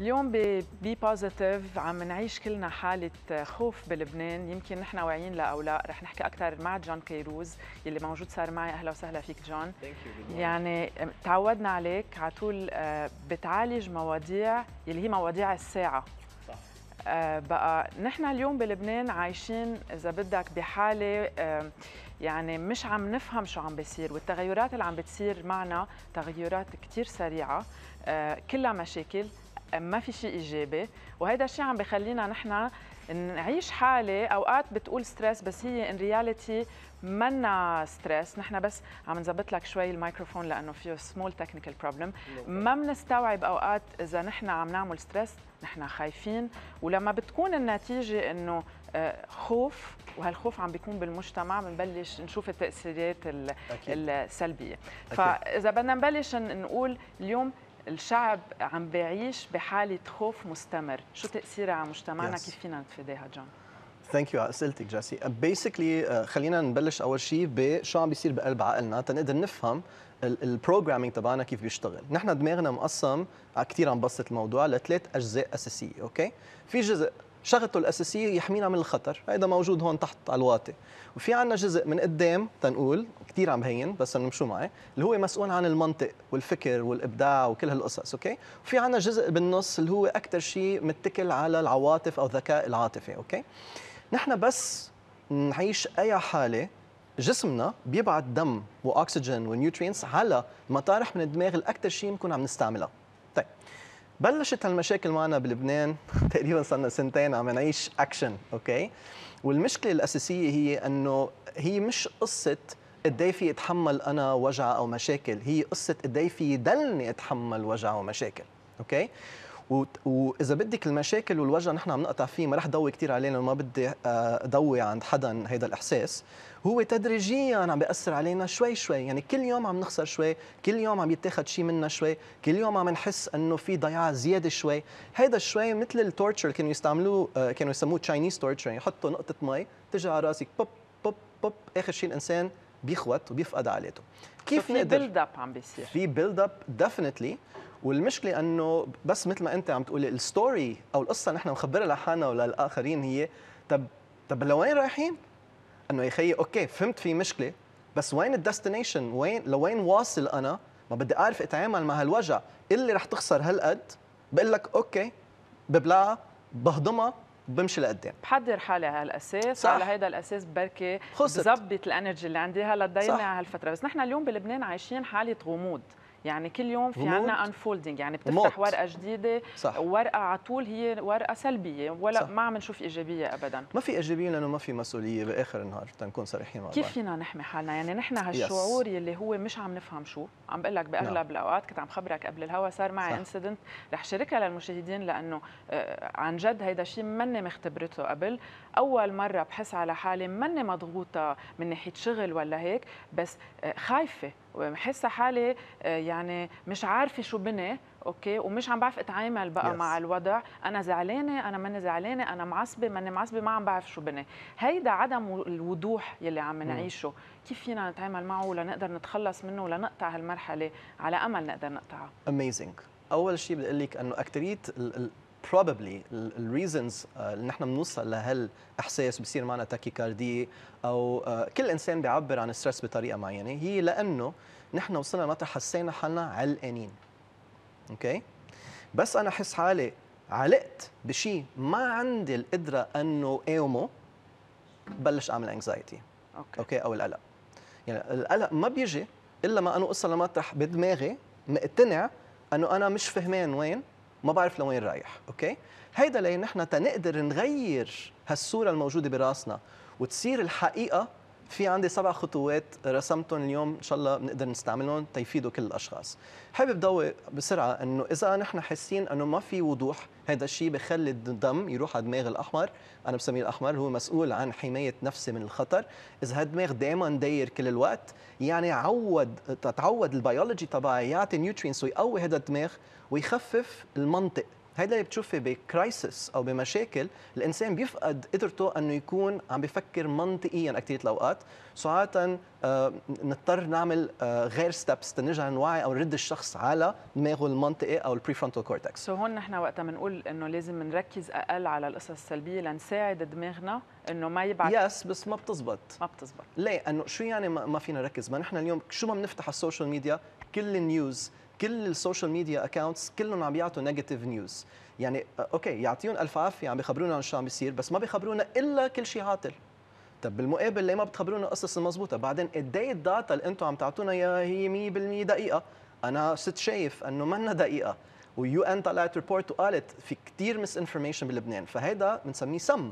اليوم ببي بوزيتيف عم نعيش كلنا حالة خوف بلبنان يمكن نحن واعيين لها أو لا رح نحكي أكثر مع جون كيروز يلي موجود صار معي أهلا وسهلا فيك جون يعني تعودنا عليك على طول آه، بتعالج مواضيع يلي هي مواضيع الساعة صح. آه، بقى نحن اليوم بلبنان عايشين إذا بدك بحالة يعني مش عم نفهم شو عم بيصير والتغيرات اللي عم بتصير معنا تغيرات كثير سريعة آه، كلها مشاكل ما في شيء ايجابي وهذا الشيء عم بخلينا نحن نعيش حاله اوقات بتقول ستريس بس هي ان رياليتي منا ستريس نحن بس عم نظبط لك شوي الميكروفون لانه فيه سمول تكنيكال بروبلم ما بنستوعب اوقات اذا نحن عم نعمل ستريس نحن خايفين ولما بتكون النتيجه انه آه، خوف وهالخوف عم بيكون بالمجتمع بنبلش نشوف التاثيرات السلبيه أكيد. فاذا بدنا نبلش نقول اليوم الشعب عم بيعيش بحالة خوف مستمر شو تأثيرها على مجتمعنا yes. كيف فينا نتفاداها جون؟ ثانك يو على اسئلتك جاسي بيسكلي uh, uh, خلينا نبلش اول شيء بشو عم بيصير بقلب عقلنا تنقدر نفهم البروجرامينج تبعنا كيف بيشتغل نحن دماغنا مقسم آه، كثير عم بسط الموضوع لثلاث اجزاء اساسيه اوكي في جزء شغلته الاساسيه يحمينا من الخطر هذا موجود هون تحت على الواطي وفي عندنا جزء من قدام تنقول كثير عم بهين بس نمشوا معي اللي هو مسؤول عن المنطق والفكر والابداع وكل هالقصص اوكي وفي عندنا جزء بالنص اللي هو اكثر شيء متكل على العواطف او الذكاء العاطفي اوكي نحن بس نعيش اي حاله جسمنا بيبعت دم واكسجين ونيوترينتس على مطارح من الدماغ الاكثر شيء بنكون عم نستعملها طيب بلشت هالمشاكل معنا بلبنان تقريبا صرنا سنتين عم نعيش اكشن اوكي والمشكله الاساسيه هي انه هي مش قصه قد إيه في اتحمل انا وجع او مشاكل هي قصه قد إيه في يضلني اتحمل وجع ومشاكل اوكي واذا بدك المشاكل والوجع نحن عم نقطع فيه ما رح ضوي كثير علينا وما ما بدي آه، ضوي عند حدا هذا الاحساس هو تدريجيا عم بياثر علينا شوي شوي يعني كل يوم عم نخسر شوي كل يوم عم يتاخذ شيء منا شوي كل يوم عم نحس انه في ضياع زياده شوي هذا شوي مثل التورتشر كانوا يستعملوه آه، كانوا يسموه تشاينيز تورتشر يعني يحطوا نقطه مي تجي على راسك بوب بوب بوب اخر شيء الانسان بيخوت وبيفقد عائلته كيف نقدر في بيلد اب عم بيصير في بيلد اب ديفينتلي والمشكله انه بس مثل ما انت عم تقولي الستوري او القصه نحن مخبرها لحالنا وللاخرين هي طب طب لوين رايحين؟ انه يا خيي اوكي فهمت في مشكله بس وين الديستنيشن؟ وين لوين واصل انا؟ ما بدي اعرف اتعامل مع هالوجع اللي رح تخسر هالقد بقول لك اوكي ببلعها بهضمها بمشي لقدام بحضر حالي على هالاساس صح. على هيدا الاساس بركي بظبط الانرجي اللي عندي هلا تضيعني على هالفتره بس نحن اليوم بلبنان عايشين حاله غموض يعني كل يوم في عنا انفولدنج يعني بتفتح ورقه جديده صح. ورقه على طول هي ورقه سلبيه ولا صح. ما عم نشوف ايجابيه ابدا ما في ايجابيه لانه ما في مسؤوليه باخر النهار تنكون صريحين مع بعض كيف فينا نحمي حالنا يعني نحن هالشعور يلي هو مش عم نفهم شو عم بقول لك باغلب نعم. الاوقات كنت عم خبرك قبل الهوا صار معي انسيدنت رح شاركها للمشاهدين لانه آه، عن جد هيدا شيء مني مختبرته قبل اول مره بحس على حالي مني مضغوطه من ناحيه شغل ولا هيك بس آه، خايفه محسه حالي آه، يعني مش عارفه شو بني اوكي ومش عم بعرف اتعامل بقى yes. مع الوضع انا زعلانه انا ماني زعلانه انا معصبه ماني معصبه ما عم بعرف شو بني هيدا عدم الوضوح يلي عم نعيشه كيف فينا نتعامل معه لنقدر نتخلص منه ولنقطع هالمرحله على امل نقدر نقطعها اميزنج اول شيء بدي اقول لك انه اكثريه probably الريزنز آه، اللي نحن بنوصل لهالاحساس بصير معنا كاردي او آه، كل انسان بيعبر عن الستريس بطريقه معينه هي لانه نحن وصلنا مطرح حسينا حالنا علقانين اوكي بس انا احس حالي علقت بشيء ما عندي القدره انه اقاومه بلش اعمل انكزايتي اوكي اوكي او القلق يعني القلق ما بيجي الا ما انا اوصل لمطرح بدماغي مقتنع انه انا مش فهمان وين ما بعرف لوين رايح اوكي هيدا لان نحن تنقدر نغير هالصوره الموجوده براسنا وتصير الحقيقه في عندي سبع خطوات رسمتهم اليوم ان شاء الله بنقدر نستعملهم تيفيدوا كل الاشخاص حابب ضوي بسرعه انه اذا نحن حاسين انه ما في وضوح هذا الشيء بخلي الدم يروح على الدماغ الاحمر انا بسميه الاحمر هو مسؤول عن حمايه نفسي من الخطر اذا هالدماغ دائما داير كل الوقت يعني عود تتعود البيولوجي تبعي يعطي نيوترينس ويقوي هذا الدماغ ويخفف المنطق هيدا اللي بتشوفي بكرايسس او بمشاكل الانسان بيفقد قدرته انه يكون عم بفكر منطقيا كثير الاوقات ساعات آه، نضطر نعمل آه، غير ستبس تنرجع نوعي او نرد الشخص على دماغه المنطقي او البريفرونتال كورتكس سو هون نحن وقتها بنقول انه لازم نركز اقل على القصص السلبيه لنساعد دماغنا انه ما يبعث يس yes, بس ما بتزبط ما بتزبط ليه انه شو يعني ما فينا نركز ما نحن اليوم شو ما بنفتح السوشيال ميديا كل النيوز كل السوشيال ميديا اكونتس كلهم عم يعطوا نيجاتيف نيوز يعني آه، اوكي يعطيهم الف عافيه عم بخبرونا عن شو عم بيصير بس ما بخبرونا الا كل شيء عاطل طب بالمقابل ليه ما بتخبرونا القصص المضبوطه بعدين قد ايه الداتا اللي انتم عم تعطونا اياها هي 100% دقيقه انا صرت شايف انه منا دقيقه ويو ان طلعت ريبورت وقالت في كثير مس انفورميشن بلبنان فهيدا بنسميه سم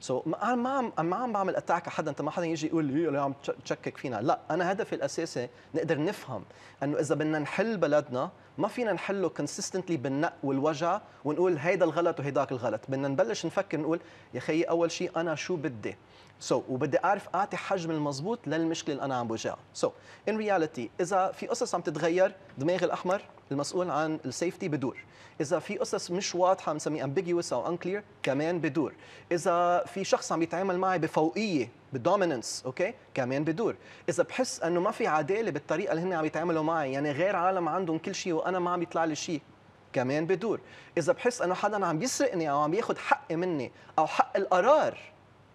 سو so, انا ما عم ما عم بعمل اتاك على حدا انت ما حدا يجي يقول لي اللي عم تشكك فينا لا انا هدفي الاساسي نقدر نفهم انه اذا بدنا نحل بلدنا ما فينا نحله كونسيستنتلي بالنق والوجع ونقول هيدا الغلط وهيداك الغلط بدنا نبلش نفكر نقول يا خيي اول شيء انا شو بدي سو so, وبدي اعرف اعطي حجم المضبوط للمشكله اللي انا عم بواجهها سو ان رياليتي اذا في قصص عم تتغير دماغ الاحمر المسؤول عن السيفتي بدور اذا في قصص مش واضحه بنسميها ambiguous او unclear كمان بدور اذا في شخص عم يتعامل معي بفوقيه بالدوميننس اوكي كمان بدور اذا بحس انه ما في عداله بالطريقه اللي هن عم يتعاملوا معي يعني غير عالم عندهم كل شيء وانا ما عم يطلع لي شيء كمان بدور اذا بحس انه حدا عم يسرقني او عم ياخذ حقي مني او حق القرار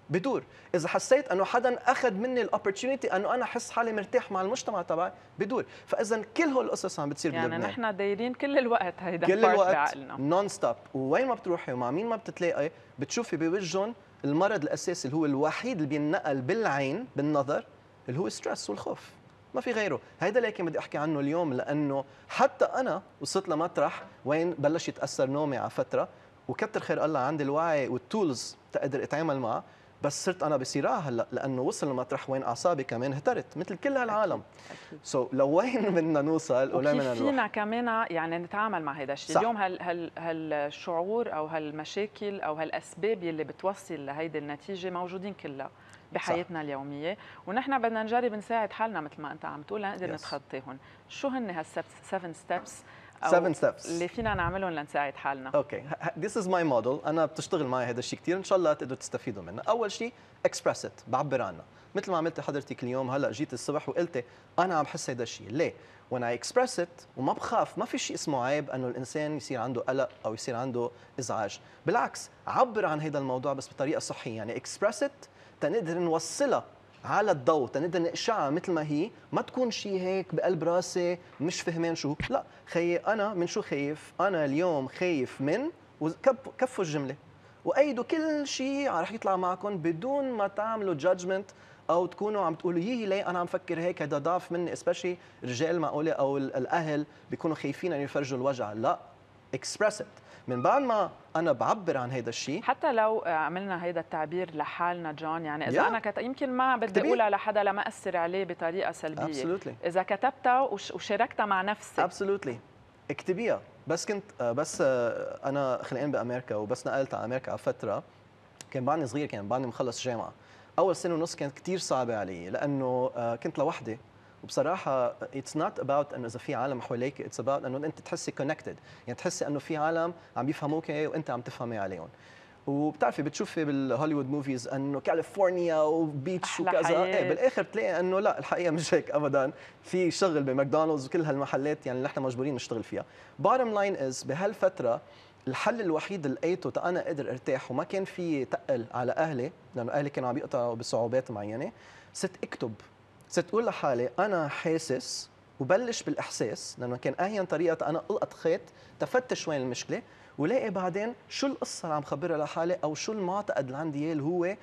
بدور اذا حسيت انه حدا اخذ مني الاوبرتونيتي انه انا احس حالي مرتاح مع المجتمع تبعي بدور فاذا كل هول القصص عم بتصير يعني بلبنان يعني نحن دايرين كل الوقت هيدا كل الوقت بعقلنا نون ستوب ووين ما بتروحي ومع مين ما بتتلاقي بتشوفي بوجههم المرض الاساسي اللي هو الوحيد اللي بينقل بالعين بالنظر اللي هو ستريس والخوف ما في غيره هيدا لكن بدي احكي عنه اليوم لانه حتى انا وصلت لمطرح وين بلش يتاثر نومي على فتره وكتر خير الله عندي الوعي والتولز تقدر اتعامل معه بس صرت انا بصراع هلا لانه وصل لمطرح وين اعصابي كمان اهترت مثل كل هالعالم سو so, لوين بدنا نوصل ولا بدنا نروح فينا كمان يعني نتعامل مع هذا الشيء اليوم هال هال هالشعور او هالمشاكل او هالاسباب يلي بتوصل لهيدي النتيجه موجودين كلها بحياتنا صح. اليوميه ونحن بدنا نجرب نساعد حالنا مثل ما انت عم تقول لنقدر yes. نتخطيهم شو هن هالسبس 7 ستيبس 7 ستيبس اللي فينا نعملهم لنساعد حالنا اوكي ذيس از ماي موديل انا بتشتغل معي هذا الشيء كثير ان شاء الله تقدروا تستفيدوا منه اول شيء اكسبرس ات بعبر عنه مثل ما عملت حضرتك اليوم هلا جيت الصبح وقلتي انا عم بحس هذا الشيء ليه وانا اكسبرس ات وما بخاف ما في شيء اسمه عيب انه الانسان يصير عنده قلق او يصير عنده ازعاج بالعكس عبر عن هذا الموضوع بس بطريقه صحيه يعني اكسبرس ات تنقدر نوصلها على الضوء تنقدر نقشعها مثل ما هي ما تكون شيء هيك بقلب راسي مش فهمان شو لا خيي انا من شو خايف انا اليوم خايف من وكفوا الجمله وايدوا كل شيء رح يطلع معكم بدون ما تعملوا جادجمنت او تكونوا عم تقولوا يي ليه انا عم فكر هيك هذا ضعف مني سبيشلي رجال معقوله او الاهل بيكونوا خايفين ان يفرجوا الوجع لا اكسبريس ات من بعد ما انا بعبر عن هذا الشيء حتى لو عملنا هذا التعبير لحالنا جون يعني اذا yeah. انا كت... يمكن ما بدي اقولها لحدا لما اثر عليه بطريقه سلبيه Absolutely. اذا كتبتها وش... وشاركتها مع نفسك ابسولوتلي اكتبيها بس كنت بس انا خلقان بامريكا وبس نقلت على امريكا على فتره كان بعدني صغير كان بعدني مخلص جامعه اول سنه ونص كانت كثير صعبه علي لانه آه، كنت لوحدي وبصراحه اتس نوت about انه اذا في عالم حواليك اتس about انه انت تحسي كونكتد يعني تحسي انه في عالم عم يفهموك وانت عم تفهمي عليهم وبتعرفي بتشوفي بالهوليوود موفيز انه كاليفورنيا وبيتش وكذا ايه بالاخر بتلاقي انه لا الحقيقه مش هيك ابدا في شغل بماكدونالدز وكل هالمحلات يعني اللي نحن مجبورين نشتغل فيها بارم لاين از بهالفتره الحل الوحيد اللي لقيته انا قدر ارتاح وما كان في تقل على اهلي لانه اهلي كانوا عم يقطعوا بصعوبات معينه صرت اكتب صرت اقول لحالي انا حاسس وبلش بالاحساس لانه كان اهين طريقه انا القط خيط تفتش وين المشكله ولاقي بعدين شو القصه اللي عم خبرها لحالي او شو المعتقد اللي عندي اياه اللي هو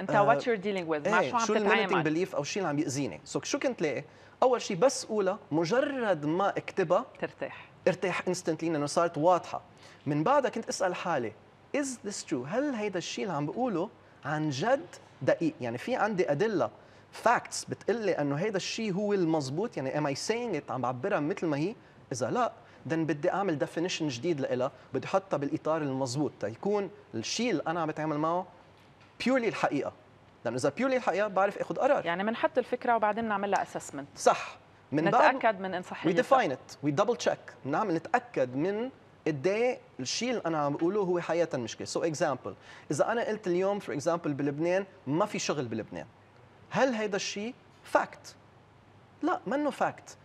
انت وات يور ديلينج وذ مع شو عم تتعامل بليف او شيء اللي عم ياذيني سو so, شو كنت لاقي اول شيء بس اولى مجرد ما اكتبها ترتاح ارتاح انستنتلي لانه صارت واضحه من بعدها كنت اسال حالي از ذس ترو هل هيدا الشيء اللي عم بقوله عن جد دقيق يعني في عندي ادله فاكتس بتقلي انه هيدا الشيء هو المضبوط يعني ام اي سينج ات عم بعبرها مثل ما هي اذا لا then بدي اعمل ديفينيشن جديد لها بدي احطها بالاطار المضبوط تيكون الشيء اللي انا عم بتعامل معه بيورلي الحقيقه لانه اذا بيورلي الحقيقه بعرف اخذ قرار يعني بنحط الفكره وبعدين بنعمل لها اسسمنت صح من نتاكد من ان صحيح وي ديفاين ات وي دبل تشيك بنعمل نتاكد من قد ايه الشيء اللي انا عم بقوله هو حقيقه مشكله سو so اكزامبل اذا انا قلت اليوم فور اكزامبل بلبنان ما في شغل بلبنان هل هيدا الشيء فاكت؟ لا منه فاكت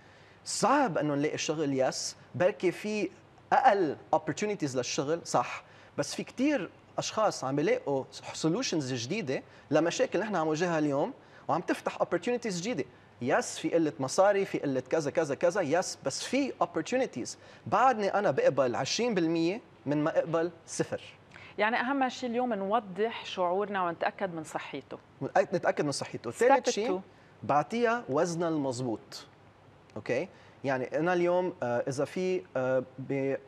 صعب انه نلاقي شغل يس بركي في اقل opportunities للشغل صح بس في كثير اشخاص عم يلاقوا سولوشنز جديده لمشاكل نحن عم نواجهها اليوم وعم تفتح opportunities جديده يس في قله مصاري في قله كذا كذا كذا يس بس في opportunities بعدني انا بقبل 20% من ما اقبل صفر يعني اهم شيء اليوم نوضح شعورنا ونتاكد من صحيته نتاكد من صحيته ثالث شيء بعطيها وزنها المضبوط اوكي يعني انا اليوم آه، اذا في آه،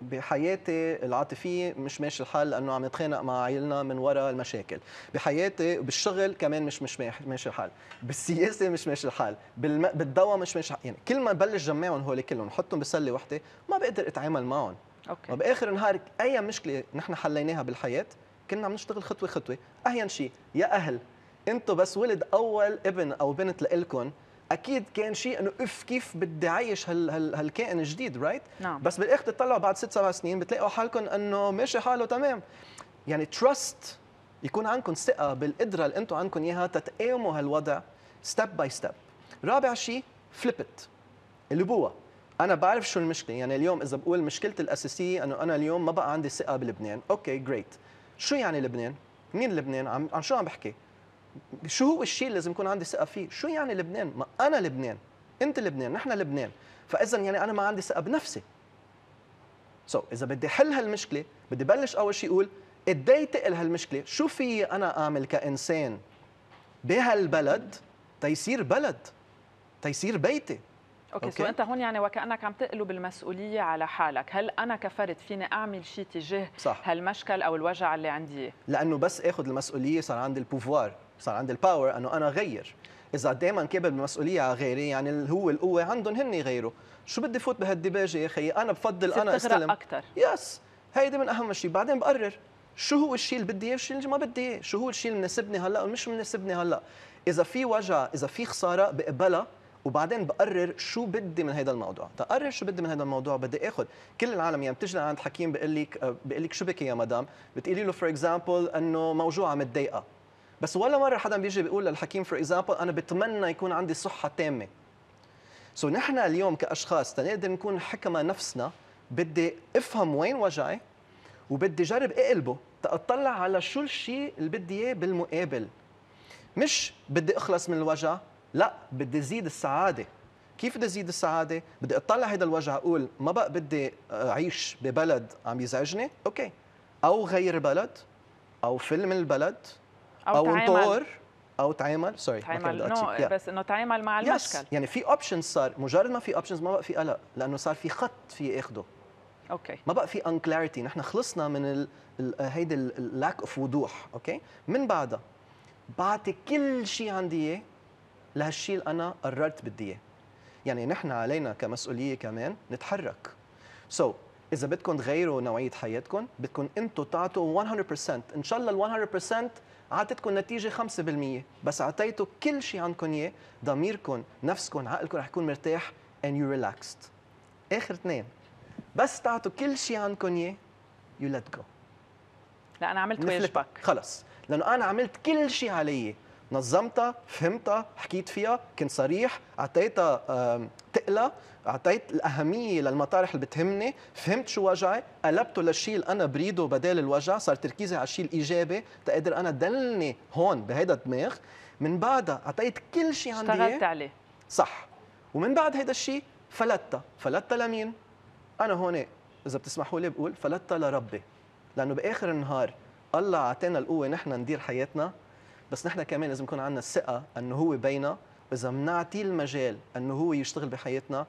بحياتي العاطفيه مش ماشي الحال لانه عم نتخانق مع عائلنا من وراء المشاكل بحياتي بالشغل كمان مش مش ماشي الحال بالسياسه مش ماشي الحال بالدواء مش ماشي الحال يعني كل ما بلش جمعهم هول كلهم نحطهم بسله وحده ما بقدر اتعامل معهم اوكي وباخر النهار اي مشكله نحن حليناها بالحياه كنا عم نشتغل خطوه خطوه اهين شيء يا اهل انتم بس ولد اول ابن او بنت لكم اكيد كان شيء انه اف كيف بدي اعيش هال هال هالكائن الجديد رايت right? نعم. بس بالاخر تطلعوا بعد ست سبع سنين بتلاقوا حالكم انه ماشي حاله تمام يعني تراست يكون عندكم ثقه بالقدره اللي انتم عندكم اياها تتقاموا هالوضع ستيب باي ستيب رابع شيء فليبت اللبوه انا بعرف شو المشكله يعني اليوم اذا بقول مشكلتي الاساسيه انه انا اليوم ما بقى عندي ثقه بلبنان اوكي جريت شو يعني لبنان مين لبنان عم عن شو عم بحكي شو هو الشيء اللي لازم يكون عندي ثقه فيه شو يعني لبنان ما انا لبنان انت لبنان نحن لبنان فاذا يعني انا ما عندي ثقه بنفسي سو so, اذا بدي حل هالمشكله بدي بلش اول شيء اقول قد تقل هالمشكله شو في انا اعمل كانسان بهالبلد تيصير بلد تيصير بيتي اوكي, سو انت هون يعني وكانك عم تقلب المسؤوليه على حالك هل انا كفرد فيني اعمل شيء تجاه صح. هالمشكل او الوجع اللي عندي لانه بس اخذ المسؤوليه صار عندي البوفوار صار عندي الباور انه انا غير اذا دائما كابل المسؤوليه على غيري يعني هو القوه عندهم هن يغيروا شو بدي فوت بهالدباجه يا اخي انا بفضل انا استلم اكثر يس هيدي من اهم شيء بعدين بقرر شو هو الشيء اللي بدي اياه والشيء اللي ما بدي اياه شو هو الشيء اللي مناسبني هلا ومش مناسبني هلا اذا في وجع اذا في خساره بقبلها وبعدين بقرر شو بدي من هذا الموضوع تقرر شو بدي من هذا الموضوع بدي اخذ كل العالم يعني بتجي عند حكيم بقول لك آه، بقول لك شو بكي يا مدام بتقولي له فور اكزامبل انه موجوعه متضايقه بس ولا مره حدا بيجي بيقول للحكيم فور اكزامبل انا بتمنى يكون عندي صحه تامه سو so نحن اليوم كاشخاص تنقدر نكون حكمة نفسنا بدي افهم وين وجعي وبدي جرب اقلبه تطلع على شو الشيء اللي بدي اياه بالمقابل مش بدي اخلص من الوجع لا بدي زيد السعاده كيف بدي زيد السعاده بدي اطلع هذا الوجع اقول ما بقى بدي اعيش آه، ببلد عم يزعجني اوكي او غير بلد او فيلم البلد او, أو انطور او تعامل سوري تعامل نو no, yeah. بس انه تعامل مع yes. المشكل يعني في اوبشنز صار مجرد ما في اوبشنز ما بقى في قلق لانه صار في خط في اخده اوكي ما بقى في انكلاريتي نحن خلصنا من آه، هيدي اللاك اوف وضوح اوكي من بعدها بعطي كل شيء عندي اياه لهالشيء اللي انا قررت بدي اياه يعني نحن علينا كمسؤوليه كمان نتحرك سو so, اذا بدكم تغيروا نوعيه حياتكم بدكم انتم تعطوا 100% ان شاء الله ال 100% عطتكم نتيجه 5% بس اعطيتوا كل شيء عندكم اياه ضميركم نفسكم عقلكم رح يكون مرتاح and you relaxed اخر اثنين بس تعطوا كل شيء عندكم اياه you let go لا انا عملت باك خلص لانه انا عملت كل شيء علي نظمتها فهمتها حكيت فيها كنت صريح اعطيتها تقلى اعطيت الاهميه للمطارح اللي بتهمني فهمت شو وجعي قلبته للشيء اللي انا بريده بدال الوجع صار تركيزي على الشيء الايجابي تقدر انا دلني هون بهيدا الدماغ من بعدها اعطيت كل شيء عندي اشتغلت عليه صح ومن بعد هيدا الشيء فلتها فلتها لمين انا هون اذا بتسمحوا لي بقول فلتها لربي لانه باخر النهار الله اعطانا القوه نحن ندير حياتنا بس نحن كمان لازم يكون عندنا الثقه انه هو بينا واذا بنعطيه المجال انه هو يشتغل بحياتنا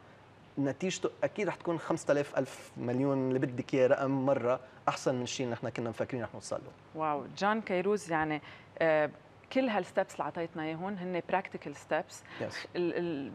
نتيجته اكيد رح تكون 5000 الف مليون اللي بدك اياه رقم مره احسن من الشيء اللي نحن كنا مفكرين رح نوصل له واو جان كيروز يعني آه كل هالستبس اللي اعطيتنا اياهم هن براكتيكال ستبس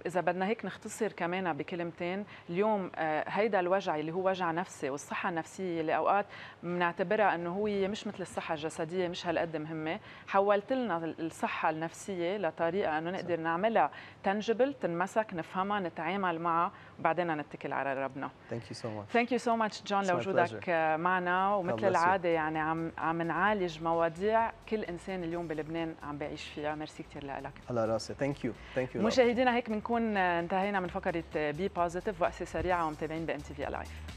اذا بدنا هيك نختصر كمان بكلمتين اليوم آه، هيدا الوجع اللي هو وجع نفسي والصحه النفسيه اللي اوقات بنعتبرها انه هو مش مثل الصحه الجسديه مش هالقد مهمه حولت لنا الصحه النفسيه لطريقه انه نقدر نعملها تنجبل تنمسك نفهمها نتعامل معها وبعدين نتكل على ربنا ثانك يو سو ماتش ثانك يو سو ماتش جون لوجودك معنا ومثل العاده يعني عم عم نعالج مواضيع كل انسان اليوم بلبنان عم بعيش فيها ميرسي كثير لك على راسي ثانك يو ثانك يو مشاهدينا هيك بنكون انتهينا من فقره بي بوزيتيف وقفه سريعه ومتابعين بام تي في لايف